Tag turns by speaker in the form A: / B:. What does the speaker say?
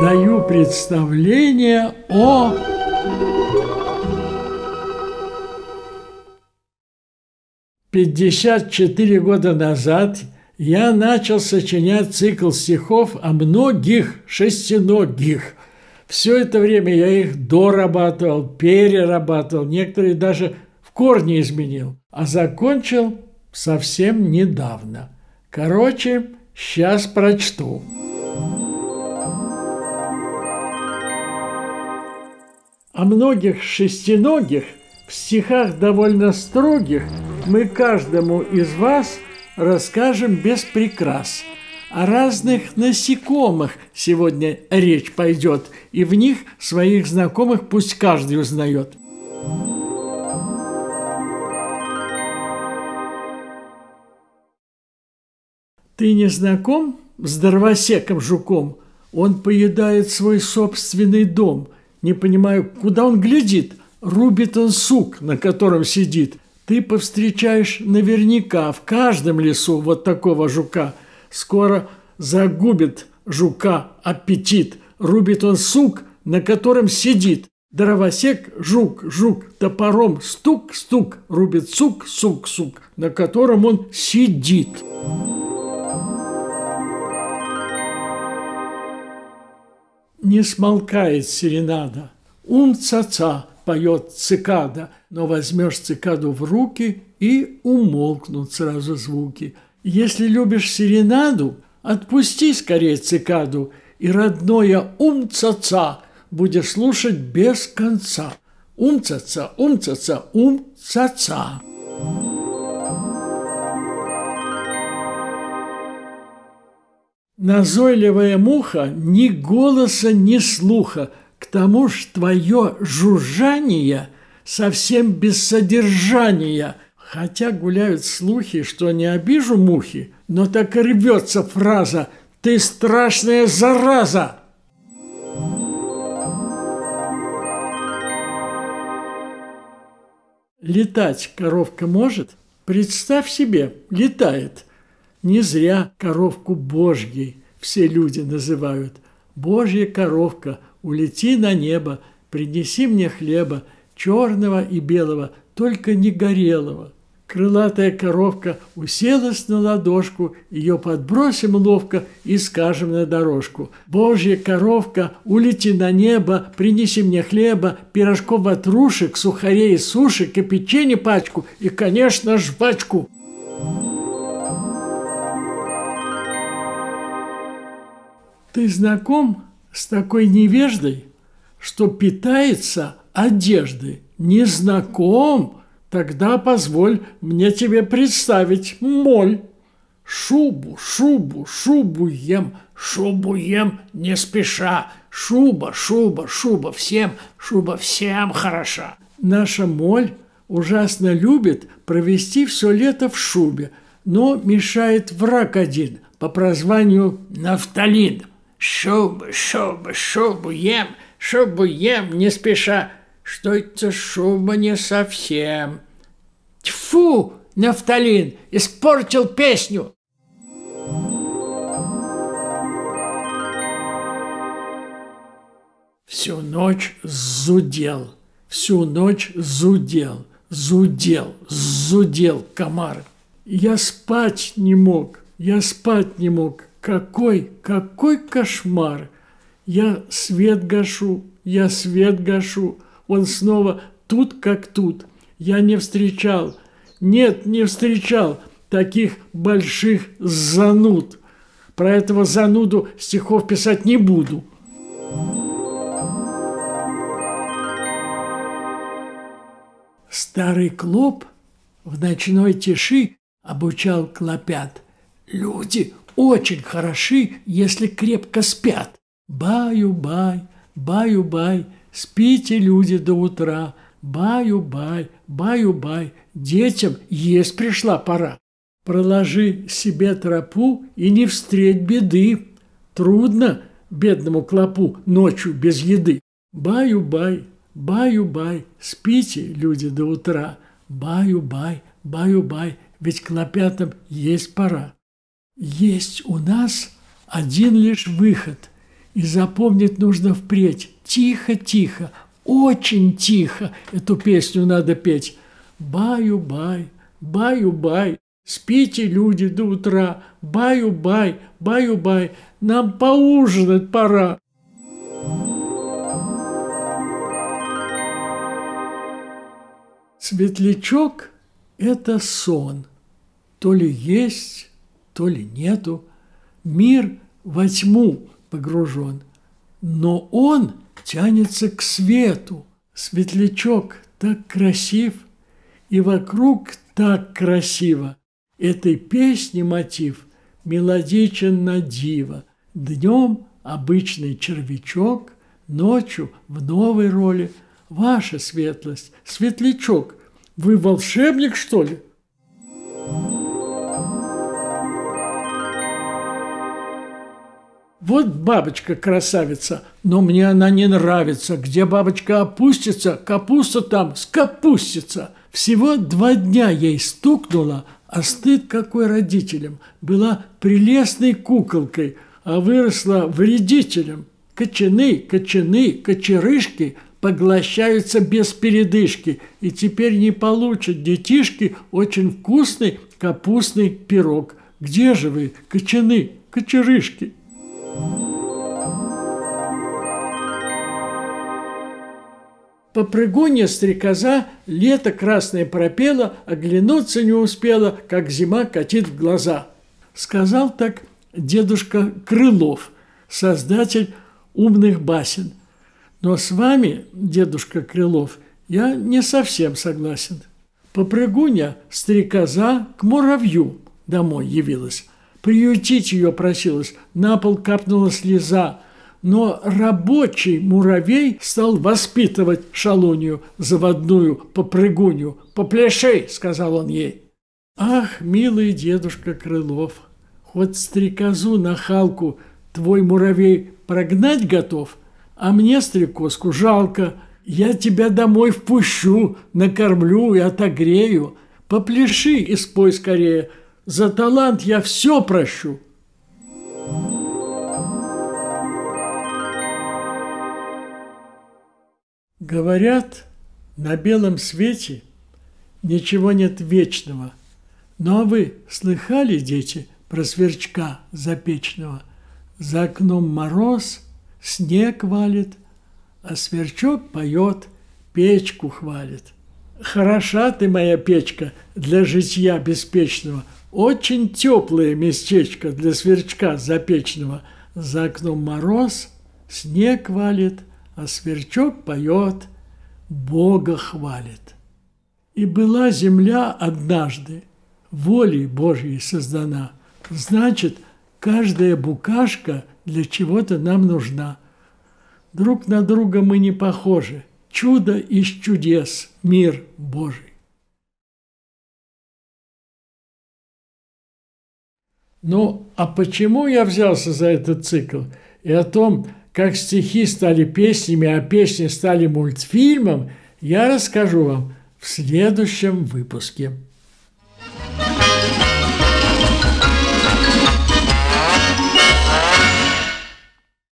A: даю представление о... Пятьдесят четыре года назад я начал сочинять цикл стихов о многих шестиногих. Все это время я их дорабатывал, перерабатывал, некоторые даже в корне изменил, а закончил совсем недавно. Короче, сейчас прочту. О многих шестиногих в стихах довольно строгих мы каждому из вас расскажем без прикрас. О разных насекомых сегодня речь пойдет, и в них своих знакомых пусть каждый узнает. Ты не знаком с дровосеком-жуком? Он поедает свой собственный дом – не понимаю, куда он глядит. Рубит он сук, на котором сидит. Ты повстречаешь наверняка в каждом лесу вот такого жука. Скоро загубит жука аппетит. Рубит он сук, на котором сидит. Дровосек, жук, жук, топором стук, стук, рубит сук, сук, сук, на котором он сидит. Музыка не смолкает серенада. Ум цаца поет цикада, но возьмешь цикаду в руки и умолкнут сразу звуки. Если любишь серенаду, отпусти скорее цикаду, и родное ум цаца будешь слушать без конца. Ум цаца, ум цаца, ум цаца. -ца. Назойливая муха ни голоса, ни слуха, к тому ж твое жужжание совсем без содержания. Хотя гуляют слухи, что не обижу мухи, но так и рвется фраза «Ты страшная зараза!» Летать коровка может? Представь себе, летает – не зря коровку Божьей все люди называют. Божья коровка, улети на небо, принеси мне хлеба, черного и белого, только не горелого. Крылатая коровка уселась на ладошку, ее подбросим ловко и скажем на дорожку. «Божья коровка, улети на небо, принеси мне хлеба, пирожков ватрушек, сухарей, сушек и печенье пачку, и, конечно, жвачку!» Ты знаком с такой невеждой, что питается одеждой? Не знаком? Тогда позволь мне тебе представить моль. Шубу, шубу, шубу ем, шубу ем не спеша. Шуба, шуба, шуба всем, шуба всем хороша. Наша моль ужасно любит провести все лето в шубе, но мешает враг один по прозванию «Нафталин». Шел бы, шел бы, шел бы ем, шел бы ем, не спеша. Что это шуба не совсем? Тьфу, Нафталин, испортил песню. Всю ночь зудел, всю ночь зудел, зудел, зудел комар. Я спать не мог, я спать не мог. Какой, какой кошмар! Я свет гашу, я свет гашу. Он снова тут как тут. Я не встречал, нет, не встречал таких больших зануд. Про этого зануду стихов писать не буду. Старый клоп в ночной тиши обучал клопят. Люди очень хороши, если крепко спят. Баю-бай, баю-бай, спите люди до утра. Баю-бай, баю-бай, детям есть пришла пора. Проложи себе тропу и не встреть беды. Трудно бедному клопу ночью без еды. Баю-бай, баю-бай, спите люди до утра. Баю-бай, баю-бай, ведь клопятам есть пора. Есть у нас один лишь выход. И запомнить нужно впредь. Тихо-тихо, очень тихо эту песню надо петь. Баю-бай, баю-бай. Спите, люди, до утра. Баю-бай, баю-бай. Нам поужинать пора. Светлячок – это сон. То ли есть, то ли нету. Мир во тьму погружен, но он тянется к свету. Светлячок так красив, и вокруг так красиво. Этой песни мотив мелодичен на диво. Днем обычный червячок, ночью в новой роли. Ваша светлость, светлячок, вы волшебник, что ли? Вот бабочка красавица, но мне она не нравится. Где бабочка опустится, капуста там скапустится. Всего два дня ей стукнуло, а стыд какой родителям. Была прелестной куколкой, а выросла вредителем. Кочаны, кочаны, кочерышки поглощаются без передышки, и теперь не получат детишки очень вкусный капустный пирог. Где же вы, кочаны, кочерышки? Попрыгунья стрекоза, лето красное пропела, оглянуться не успела, как зима катит в глаза. Сказал так дедушка Крылов, создатель умных басен. Но с вами, дедушка Крылов, я не совсем согласен. Попрыгунья стрекоза к муравью домой явилась. Приютить ее просилась, На пол капнула слеза. Но рабочий муравей стал воспитывать шалунью, заводную, попрыгунью. «Попляши!» – сказал он ей. «Ах, милый дедушка Крылов, хоть стрекозу на халку твой муравей прогнать готов, а мне стрекозку жалко. Я тебя домой впущу, накормлю и отогрею. Попляши и спой скорее!» За талант я все прощу. Говорят, на белом свете ничего нет вечного. Ну а вы слыхали, дети, про сверчка запечного? За окном мороз, снег валит, а сверчок поет, печку хвалит. Хороша ты, моя печка, для житья беспечного – очень теплое местечко для сверчка запечного. За окном мороз, снег валит, а сверчок поет, Бога хвалит. И была земля однажды, волей Божьей создана. Значит, каждая букашка для чего-то нам нужна. Друг на друга мы не похожи. Чудо из чудес, мир Божий. Ну, а почему я взялся за этот цикл? И о том, как стихи стали песнями, а песни стали мультфильмом, я расскажу вам в следующем выпуске.